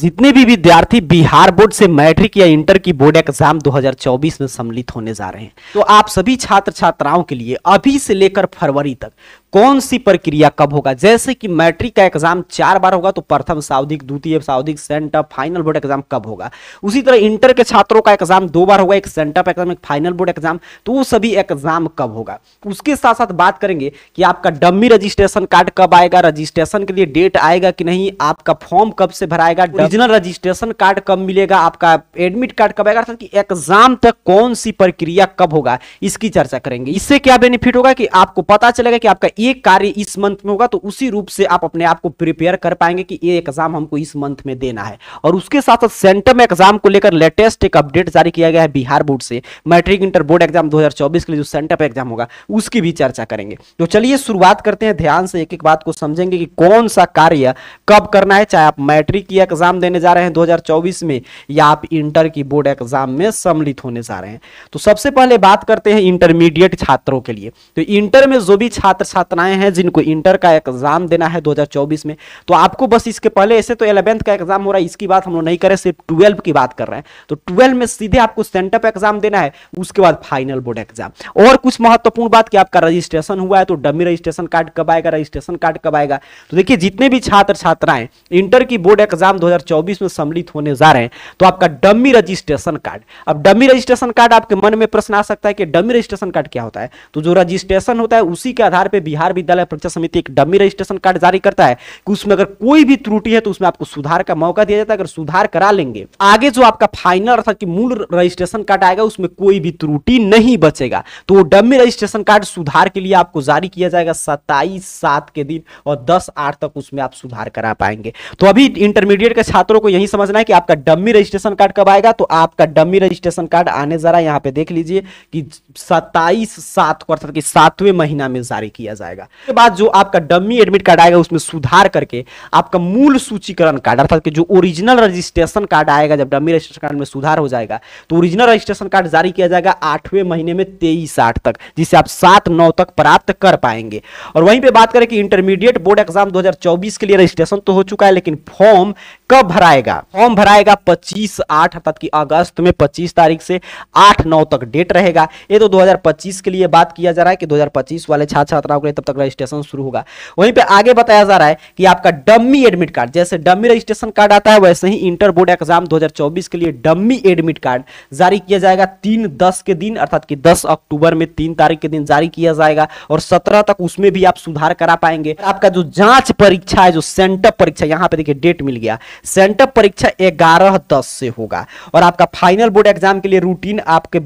जितने भी विद्यार्थी बिहार बोर्ड से मैट्रिक या इंटर की बोर्ड एग्जाम 2024 में सम्मिलित होने जा रहे हैं तो आप सभी छात्र छात्राओं के लिए अभी से लेकर फरवरी तक कौन सी प्रक्रिया कब होगा जैसे कि मैट्रिक का एग्जाम चार बार होगा तो प्रथम सावधिक द्वितीय सावधिक सेंटअप फाइनल बोर्ड एग्जाम कब होगा उसी तरह इंटर के छात्रों का एग्जाम दो बार होगा एक सेंटअप एग्जाम एक फाइनल बोर्ड एग्जाम तो वो सभी एग्जाम कब होगा उसके साथ साथ बात करेंगे कि आपका डम्मी रजिस्ट्रेशन कार्ड कब आएगा रजिस्ट्रेशन के लिए डेट आएगा कि नहीं आपका फॉर्म कब से भराएगा ओरिजिनल रजिस्ट्रेशन कार्ड कब मिलेगा आपका एडमिट कार्ड कब आएगा एग्जाम तक कौन सी प्रक्रिया कब होगा इसकी चर्चा करेंगे इससे क्या बेनिफिट होगा कि आपको पता चलेगा कि आपका ये कार्य इस मंथ में होगा तो उसी रूप से आप अपने आप को प्रिपेयर कर पाएंगे कि ये एग्जाम हमको इस मंथ में देना है और उसके साथ साथ सेंटम एग्जाम को लेकर लेटेस्ट एक अपडेट जारी किया गया है बिहार बोर्ड से मैट्रिक इंटर बोर्ड एग्जाम दो के लिए जो सेंटअप एग्जाम होगा उसकी भी चर्चा करेंगे तो चलिए शुरुआत करते हैं ध्यान से एक एक बात को समझेंगे कि कौन सा कार्य कब करना है चाहे आप मैट्रिक की एग्जाम देने जा रहे हैं 2024 में या आप इंटर की बोर्ड एग्जाम में सम्मिलित होने जा रहे हैं तो सबसे पहले बात करते हैं इंटरमीडिएट छात्रों के लिए तो इंटर में जो भी छात्र छात्र संस्थाएं हैं जिनको इंटर का एग्जाम देना है 2024 में तो आपको बस इसके पहले ऐसे तो इलेवेंथ का एग्जाम हो रहा है इसकी बात हम लोग नहीं करें सिर्फ ट्वेल्व की बात कर रहे हैं तो ट्वेल्व में सीधे आपको सेंटअप एग्जाम देना है उसके बाद फाइनल बोर्ड एग्जाम और कुछ महत्वपूर्ण बात कि आपका रजिस्ट्रेशन हुआ है तो डमी रजिस्ट्रेशन कार्ड कब आएगा रजिस्ट्रेशन कार्ड कब आएगा तो देखिए जितने भी छात्र छात्राएं इंटर की बोर्ड एग्जाम दो में सम्मिलित होने जा रहे हैं तो आपका डमी रजिस्ट्रेशन कार्ड अब डमी रजिस्ट्रेशन कार्ड आपके मन में प्रश्न आ सकता है कि डमी रजिस्ट्रेशन कार्ड क्या होता है तो जो रजिस्ट्रेशन होता है उसी के आधार पर बिहार विद्यालय परीक्षा समिति एक डमी रजिस्ट्रेशन कार्ड जारी करता है कि उसमें अगर कोई भी त्रुटि है तो उसमें आपको सुधार का मौका दिया जाता है अगर सुधार करा लेंगे आगे जो आपका फाइनल अर्थात की मूल रजिस्ट्रेशन कार्ड आएगा उसमें कोई भी त्रुटि नहीं बचेगा तो वो डमी रजिस्ट्रेशन कार्ड सुधार के लिए आपको जारी किया जाएगा सत्ताईस सात के दिन और दस आठ तक उसमें आप सुधार करा पाएंगे तो अभी इंटरमीडिएट के छात्रों को यही समझना है कि आपका डमी रजिस्ट्रेशन कार्ड कब आएगा तो आपका डमी रजिस्ट्रेशन कार्ड आने जरा यहां पे देख लीजिए कि सत्ताईस सात को अर्थात कि सातवें महीना में जारी किया जाए आएगा उसके बाद जो आपका डमी एडमिट कार्ड आएगा उसमें सुधार करके आपका मूल सूचीकरण कार्ड अर्थात जो ओरिजिनल रजिस्ट्रेशन कार्ड आएगा जब डमी रजिस्ट्रेशन कार्ड में सुधार हो जाएगा तो ओरिजिनल रजिस्ट्रेशन कार्ड जारी किया जाएगा आठवें महीने में तेईस आठ तक जिसे आप सात नौ तक प्राप्त कर पाएंगे और वहीं पर बात करें कि इंटरमीडिएट बोर्ड एग्जाम दो के लिए रजिस्ट्रेशन तो हो चुका है लेकिन फॉर्म कब भराएगा फॉर्म भराएगा 25 आठ अर्थात कि अगस्त में 25 तारीख से 8 नौ तक डेट रहेगा ये तो 2025 के लिए बात किया जा रहा है कि 2025 वाले छात्र छात्राओं के लिए तब तक रजिस्ट्रेशन शुरू होगा वहीं पे आगे बताया जा रहा है कि आपका डम्मी एडमिट कार्ड जैसे डम्मी रजिस्ट्रेशन कार्ड आता है वैसे ही इंटर बोर्ड एग्जाम दो के लिए डम्मी एडमिट कार्ड जारी किया जाएगा तीन दस के दिन अर्थात की दस अक्टूबर में तीन तारीख के दिन जारी किया जाएगा और सत्रह तक उसमें भी आप सुधार करा पाएंगे आपका जो जांच परीक्षा है जो सेंटअप परीक्षा यहाँ पे देखिए डेट मिल गया सेंटअप परीक्षा ग्यारह दस से होगा और आपका फाइनल बोर्ड एग्जाम के लिए रूटीन आपके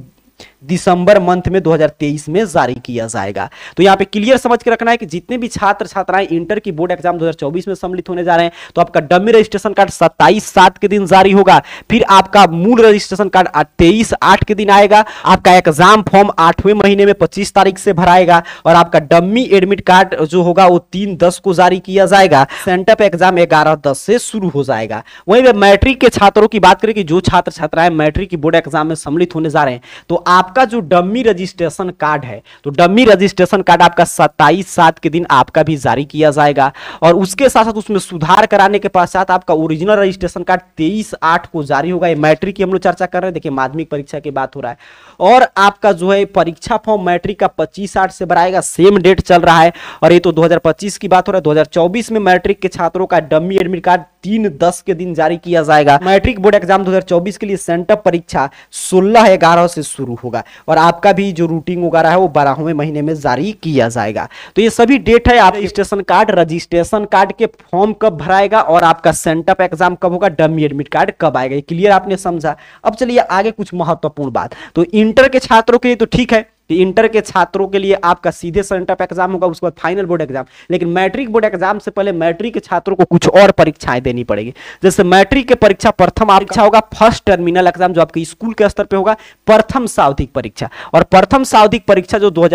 दिसंबर मंथ में 2023 में जारी किया जाएगा तो यहाँ पे क्लियर समझ के रखना है कि जितने भी छात्र छात्राएं इंटर की बोर्ड एग्जाम 2024 में सम्मिलित होने जा रहे हैं तो आपका डमी रजिस्ट्रेशन कार्ड 27 सात के दिन जारी होगा फिर आपका मूल रजिस्ट्रेशन कार्ड तेईस आठ के दिन आएगा आपका एग्जाम फॉर्म आठवें महीने में पच्चीस तारीख से भराएगा और आपका डमी एडमिट कार्ड जो होगा वो तीन दस को जारी किया जाएगा सेंटअप एग्जाम ग्यारह दस से शुरू हो जाएगा वहीं मैट्रिक के छात्रों की बात करें कि जो छात्र छात्राएं मैट्रिक की बोर्ड एग्जाम में सम्मिलित होने जा रहे हैं तो आपका जो डम्मी रजिस्ट्रेशन कार्ड है तो डम्मी रजिस्ट्रेशन कार्ड आपका सत्ताईस सात के दिन आपका भी जारी किया जाएगा और उसके साथ साथ उसमें सुधार कराने के पश्चात आपका ओरिजिनल रजिस्ट्रेशन कार्ड तेईस आठ को जारी होगा ये मैट्रिक की हम लोग चर्चा कर रहे हैं देखिए माध्यमिक परीक्षा की बात हो रहा है और आपका जो है परीक्षा फॉर्म मैट्रिक का पच्चीस आठ से बढ़ाएगा सेम डेट चल रहा है और ये तो दो की बात हो रहा है दो में मैट्रिक के छात्रों का डम्मी एडमिट कार्ड तीन दस के दिन जारी किया जाएगा मैट्रिक बोर्ड एग्जाम 2024 के लिए सेंटअप परीक्षा सोलह ग्यारह से शुरू होगा और आपका भी जो रूटिंग वगैरह है वो बारहवें महीने में जारी किया जाएगा तो ये सभी डेट है आप रजिस्ट्रेशन कार्ड रजिस्ट्रेशन कार्ड के फॉर्म कब भराएगा और आपका सेंटअप एग्जाम कब होगा डमी एडमिट कार्ड कब आएगा क्लियर आपने समझा अब चलिए आगे कुछ महत्वपूर्ण बात तो इंटर के छात्रों के लिए तो ठीक है कि इंटर के छात्रों के लिए आपका सीधे सेंटर पर एग्जाम होगा उसके बाद फाइनल बोर्ड एग्जाम लेकिन मैट्रिक बोर्ड एग्जाम से पहले मैट्रिक के छात्रों को कुछ और परीक्षाएं देनी पड़ेगी जैसे मैट्रिक के परीक्षा प्रथम परीक्षा होगा फर्स्ट टर्मिनल एग्जाम जो आपके स्कूल के स्तर पर होगा प्रथम सावधिक परीक्षा और प्रथम सावधिक परीक्षा जो दो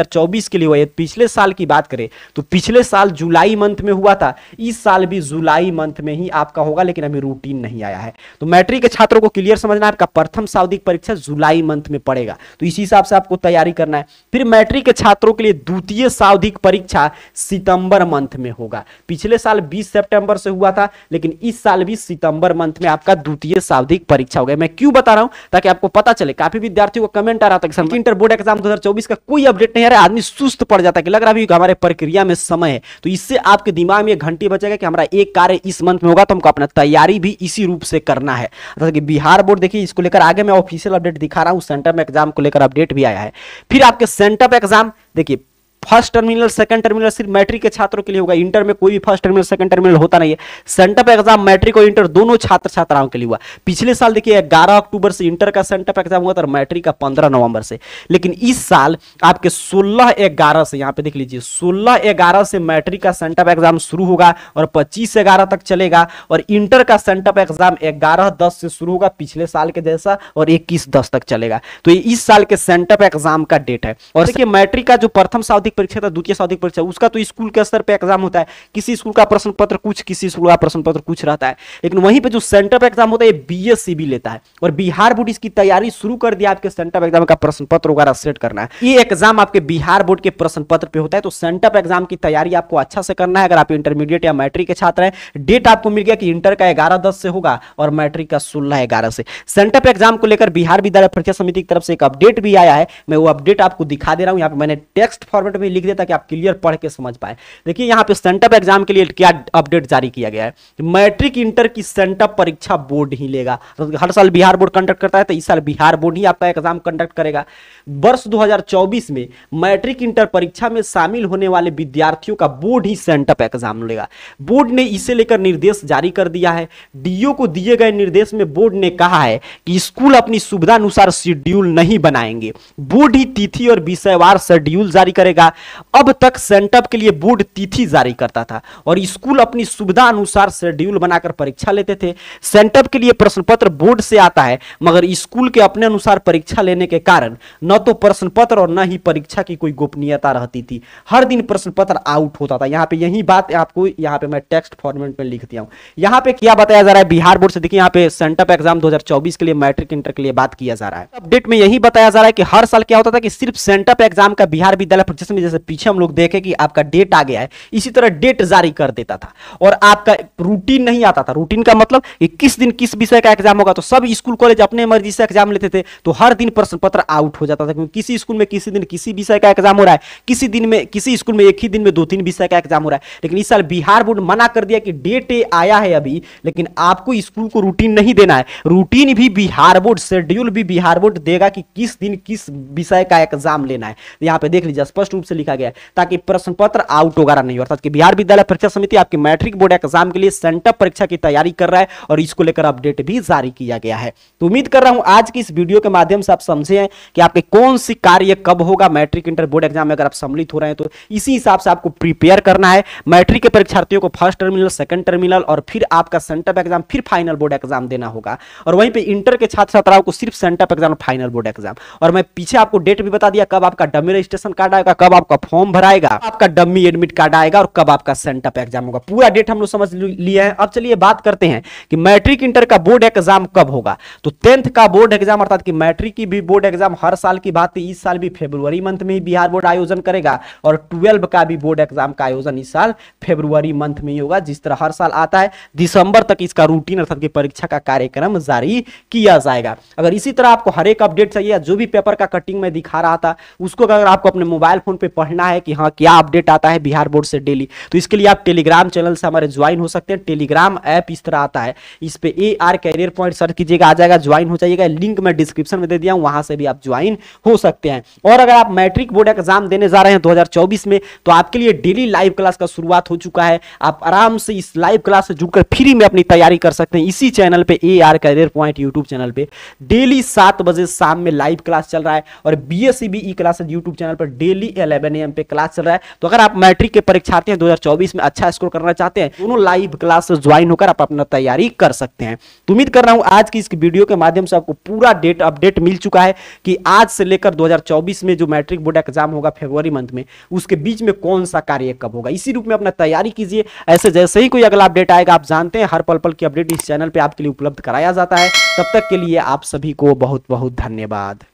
के लिए हुआ पिछले साल की बात करें तो पिछले साल जुलाई मंथ में हुआ था इस साल भी जुलाई मंथ में ही आपका होगा लेकिन अभी रूटीन नहीं आया है तो मैट्रिक के छात्रों को क्लियर समझना आपका प्रथम सावधिक परीक्षा जुलाई मंथ में पड़ेगा तो इसी हिसाब से आपको तैयारी करना है है फिर मैट्रिक के छात्रों के लिए द्वितीय सावधिक परीक्षा सितंबर मंथ में होगा पिछले साल 20 सितंबर से हुआ था लेकिन इस साल भी सितंबर मंथ में आपका द्वितीय सावधिक परीक्षा होगा मैं क्यों बता रहा हूं ताकि आपको पता चले काफी विद्यार्थियों का कमेंट आ रहा था हम्म। इंटर बोर्ड एग्जाम दो का कोई अपडेट नहीं आ रहा आदमी सुस्त पड़ जाता है लग रहा है हमारे प्रक्रिया में समय है तो इससे आपके दिमाग में घंटी बचेगा कि हमारा एक कार्य इस मंथ में होगा तो हमको अपना तैयारी भी इसी रूप से करना है बिहार बोर्ड देखिए इसको लेकर आगे मैं ऑफिशियल अपडेट दिखा रहा हूँ सेंटर में एग्जाम को लेकर अपडेट भी आया है फिर आपके सेंटअप एग्जाम देखिए फर्स्ट टर्मिनल सेकंड टर्मिनल सिर्फ मैट्रिक के छात्रों के लिए होगा इंटर में कोई भी फर्स्ट टर्मिनल सेकंड टर्मिनल होता नहीं है सेंटअप एग्जाम मैट्रिक और इंटर दोनों छात्र छात्राओं के लिए हुआ पिछले साल देखिए ग्यारह अक्टूबर से इंटर का सेंटअप एग्जाम हुआ था और मैट्रिक का पंद्रह नवंबर से लेकिन इस साल आपके सोलह ग्यारह से यहाँ पे देख लीजिए सोलह ग्यारह से मैट्रिक का सेंटअप एग्जाम शुरू होगा और पच्चीस ग्यारह तक चलेगा और इंटर का सेंटअप एग्जाम ग्यारह दस से शुरू होगा पिछले साल के जैसा और इक्कीस दस तक चलेगा तो ये इस साल के सेंटअप एग्जाम का डेट है और देखिए मैट्रिक का जो प्रथम सावधि साधिक परीक्षा था द्वितीय साधिक परीक्षा उसका तो स्कूल के स्तर पर एग्जाम होता है किसी स्कूल का प्रश्न पत्र कुछ किसी स्कूल का प्रश्न पत्र कुछ रहता है लेकिन वहीं पर जो सेंटर पर एग्जाम होता है बी ये बी लेता है और बिहार बोर्ड इसकी तैयारी शुरू कर दिया आपके सेंटर पर एग्जाम का प्रश्न पत्र वगैरह सेट करना है ये एग्जाम आपके बिहार बोर्ड के प्रश्न पत्र पर होता है तो सेंटर पर एग्जाम की तैयारी आपको अच्छा से करना है अगर आप इंटरमीडिएट या मैट्रिक के छात्र हैं डेट आपको मिल गया कि इंटर का ग्यारह दस से होगा और मैट्रिक का सोलह ग्यारह से सेंटर पर एग्जाम को लेकर बिहार विद्यालय परीक्षा समिति की तरफ से एक अपडेट भी आया है मैं वो अपडेट आपको दिखा दे रहा हूँ यहाँ पे मैंने टेक्स्ट फॉर्मेट में लिख देता कि आप क्लियर पढ़ के समझ पाए देखिए यहाँ पे सेंटअप एग्जाम के लिए क्या अपडेट जारी किया गया है मैट्रिक इंटर की सेंटअप परीक्षा बोर्ड ही लेगा तो हर साल बिहार बोर्ड कंडक्ट करता है तो इस साल बिहार बोर्ड ही आपका एग्जाम कंडक्ट करेगा वर्ष दो में मैट्रिक इंटर परीक्षा में शामिल होने वाले विद्यार्थियों का बोर्ड ही सेंटअप एग्जाम लेगा बोर्ड ने इसे लेकर निर्देश जारी कर दिया है डीओ को दिए गए निर्देश में बोर्ड ने कहा है कि स्कूल अपनी सुविधा अनुसार शेड्यूल नहीं बनाएंगे बोर्ड ही तिथि और विषयवार शेड्यूल जारी करेगा अब तक सेंटअप के लिए बोर्ड तिथि जारी करता था और स्कूल अपनी सुविधा अनुसार शेड्यूल बनाकर परीक्षा लेते थे सेंटअप के लिए प्रश्न पत्र बोर्ड से आता है मगर स्कूल के अपने अनुसार परीक्षा लेने के कारण न तो प्रश्न पत्र और न ही परीक्षा की कोई गोपनीयता रहती थी हर दिन प्रश्न पत्र आउट होता था यहाँ पे यही बात आपको यहाँ पे मैं टेक्स्ट फॉर्मेट में लिख दिया हूँ यहाँ पे क्या बताया जा रहा है बिहार बोर्ड से देखिए यहाँ पे सेंटअप एग्जाम दो के लिए मैट्रिक इंटर के लिए बात किया जा रहा है अपडेट में यही बताया जा रहा है कि हर साल क्या होता था कि सिर्फ सेंटअप एग्जाम का बिहार विद्यालय परिषद जैसे पीछे हम लोग देखे कि आपका डेट आ गया है इसी तरह डेट जारी कर देता था और आपका रूटीन नहीं आता था रूटीन का मतलब कि किस दिन किस विषय का एग्जाम होगा तो सब स्कूल कॉलेज अपने मर्जी से एग्जाम लेते थे तो हर दिन प्रश्न पत्र आउट हो जाता था क्योंकि किसी स्कूल में किसी दिन किसी विषय का एग्जाम हो रहा है किसी दिन में किसी स्कूल में एक ही दिन में दो तीन विषय का एग्जाम हो रहा है लेकिन इस साल बिहार बोर्ड मना कर दिया कि डेट आया है अभी लेकिन आपको स्कूल को रूटीन नहीं देना है रूटीन भी बिहार बोर्ड शेड्यूल भी बिहार बोर्ड देगा कि किस दिन किस विषय का एग्जाम लेना है यहां पे देख लीजिए स्पष्ट रूप से से लिखा गया है ताकि प्रश्न पत्र आउट वगैरह नहीं हो बिहार विद्यालय परीक्षा समिति आपकी मैट्रिक बोर्ड एग्जाम के लिए सेंटअप परीक्षा की तैयारी कर रहा है और इसको लेकर अपडेट भी जारी किया गया है तो उम्मीद कर रहा हूं आज की इस वीडियो के माध्यम से आप समझे कि आपके कौन सी कार्य कब होगा मैट्रिक इंटर बोर्ड एग्जाम में अगर आप सम्मिलित हो रहे हैं तो इसी हिसाब से आपको प्रिपेयर करना है मैट्रिक के परीक्षार्थियों को फर्स्ट टर्मिनल सेकंड टर्मिनल और फिर आपका सेंटअप एग्जाम फिर फाइनल बोर्ड एग्जाम देना होगा और वहीं पे इंटर के छात्र छात्राओं को सिर्फ sent up exam final board exam और मैं पीछे आपको डेट भी बता दिया कब आपका डमी रजिस्ट्रेशन कार्ड आएगा कब आप आपका फॉर्म भराएगा आपका डम्मी एडमिट कार्ड आएगा और कब आपका सेंटअप एग्जाम होगा पूरा डेट हम लोग समझ लिए हैं अब चलिए बात करते हैं कि मैट्रिक इंटर का बोर्ड एग्जाम कब होगा तो टेंथ का बोर्ड एग्जाम अर्थात की मैट्रिक की भी बोर्ड एग्जाम हर साल की बात इस साल भी फेब्रुवरी मंथ में ही बिहार बोर्ड आयोजन करेगा और ट्वेल्व का भी बोर्ड एग्जाम का आयोजन इस साल फेब्रुवरी मंथ में ही होगा जिस तरह हर साल आता है दिसंबर तक इसका रूटीन अर्थात की परीक्षा का कार्यक्रम जारी किया जाएगा अगर इसी तरह आपको हर एक अपडेट चाहिए जो भी पेपर का कटिंग में दिखा रहा था उसको अगर आपको अपने मोबाइल फोन पे पढ़ना है कि हाँ क्या अपडेट आता है बिहार बोर्ड से डेली तो इसके लिए आप टेलीग्राम चैनल से हमारे ज्वाइन हो सकते हैं टेलीग्राम ऐप इस तरह आता है इस पर A R career point search कीजिएगा आ जाएगा ज्वाइन हो जाइएगा लिंक मैं डिस्क्रिप्शन में दे दिया हूँ वहाँ से भी आप ज्वाइन हो सकते हैं और अगर आप मैट्रिक बोर्ड एग्जाम देने जा रहे हैं दो में तो आपके लिए डेली लाइव क्लास का शुरुआत हो चुका है आप आराम से इस लाइव क्लास से जुड़कर फ्री में अपनी तैयारी कर सकते हैं इसी चैनल पर A R career point YouTube channel पर डेली सात बजे शाम में लाइव क्लास चल रहा है और B S C B E classes YouTube channel पर डेली इलेवन एम पे क्लास चल रहा है तो अगर आप मैट्रिक के परीक्षार्थी हैं 2024 में अच्छा स्कोर करना चाहते हैं दोनों लाइव क्लास ज्वाइन होकर आप अपना तैयारी कर सकते हैं तो उम्मीद कर रहा हूँ आज की इस वीडियो के माध्यम से आपको पूरा डेट अपडेट मिल चुका है कि आज से लेकर दो में जो मैट्रिक बोर्ड एग्जाम होगा फेब्रवरी मंथ में उसके बीच में कौन सा कार्य कब होगा इसी रूप में अपना तैयारी कीजिए ऐसे जैसे ही कोई अगला अपडेट आएगा आप जानते हैं हर पल पल की अपडेट इस चैनल पर आपके लिए उपलब्ध कराया जाता है तब तक के लिए आप सभी को बहुत बहुत धन्यवाद